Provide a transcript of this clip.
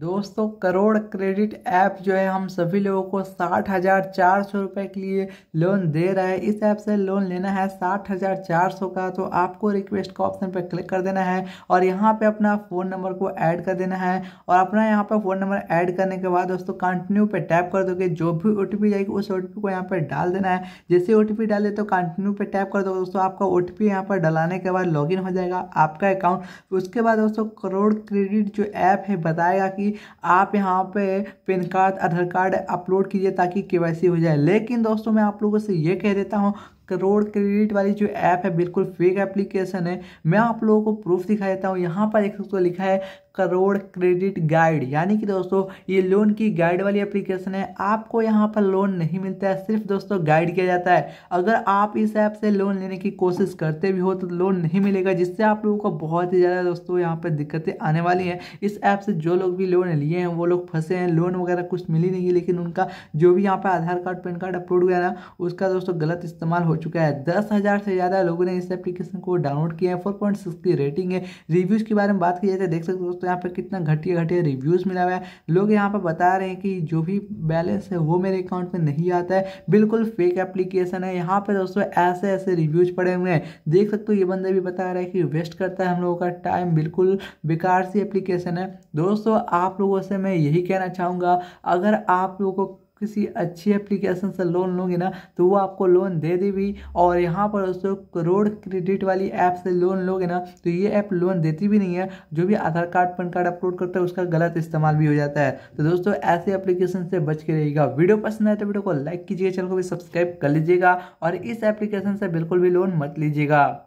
दोस्तों crore credit app जो है हम सभी लोगों को साठ हज़ार चार सौ रुपये के लिए लोन दे रहा है इस ऐप से लोन लेना है साठ हज़ार चार सौ का तो आपको रिक्वेस्ट का ऑप्शन पर क्लिक कर देना है और यहाँ पे अपना फ़ोन नंबर को ऐड कर देना है और अपना यहाँ पर फ़ोन नंबर ऐड करने के बाद दोस्तों कंटिन्यू पर टैप कर दोगे जो भी ओ जाएगी उस ओ को यहाँ पर डाल देना है जैसे ओ टी डाले तो कंटिन्यू पर टैप कर दो दोस्तों आपका ओ टी यहाँ पर डलाने के बाद लॉग हो जाएगा आपका अकाउंट उसके बाद दोस्तों करोड़ क्रेडिट जो ऐप है बताएगा कि आप यहाँ पे pan card Aadhaar card upload कीजिए ताकि के हो जाए लेकिन दोस्तों मैं आप लोगों से ये कह देता हूँ करोड़ क्रेडिट वाली जो ऐप है बिल्कुल फेक एप्लीकेशन है मैं आप लोगों को प्रूफ दिखा देता हूँ यहाँ पर एक तो लिखा है करोड़ क्रेडिट गाइड यानी कि दोस्तों ये लोन की गाइड वाली एप्लीकेशन है आपको यहाँ पर लोन नहीं मिलता है सिर्फ दोस्तों गाइड किया जाता है अगर आप इस ऐप से लोन लेने की कोशिश करते भी हो तो लोन नहीं मिलेगा जिससे आप लोगों को बहुत ही ज़्यादा दोस्तों यहाँ पर दिक्कतें आने वाली हैं इस ऐप से जो लोग भी लोन लिए हैं वो लोग फंसे हैं लोन वगैरह कुछ मिली नहीं लेकिन उनका जो भी यहाँ पर Aadhaar card pan card upload हुआ ना उसका दोस्तों गलत इस्तेमाल हो चुका है दस हज़ार से ज़्यादा लोगों ने इस एप्लीकेशन को डाउनलोड किया है फोर पॉइंट सिक्स की रेटिंग है रिव्यूज़ के बारे में बात की जाए तो देख सकते हो दोस्तों यहाँ पर कितना घटिया घटिया रिव्यूज़ मिला हुआ है लोग यहाँ पर बता रहे हैं कि जो भी बैलेंस है वो मेरे अकाउंट में नहीं आता है बिल्कुल फेक एप्लीकेशन है यहाँ पर दोस्तों ऐसे ऐसे रिव्यूज़ पड़े हुए हैं देख सकते हो ये बंदे भी बता रहे हैं कि वेस्ट करता है हम लोगों का टाइम बिल्कुल बेकार सी एप्लीकेशन है दोस्तों आप लोगों से मैं यही कहना चाहूँगा अगर आप लोगों को किसी अच्छी एप्लीकेशन से लोन लोगे ना तो वो आपको लोन दे देगी और यहाँ पर दोस्तों करोड़ क्रेडिट वाली ऐप से लोन लोगे ना तो ये ऐप लोन देती भी नहीं है जो भी Aadhaar card pan card upload करता है उसका गलत इस्तेमाल भी हो जाता है तो दोस्तों ऐसे एप्लीकेशन से बच के रहिएगा वीडियो पसंद आए तो वीडियो को लाइक कीजिएगा चैनल को भी सब्सक्राइब कर लीजिएगा और इस एप्लीकेशन से बिल्कुल भी लोन मत लीजिएगा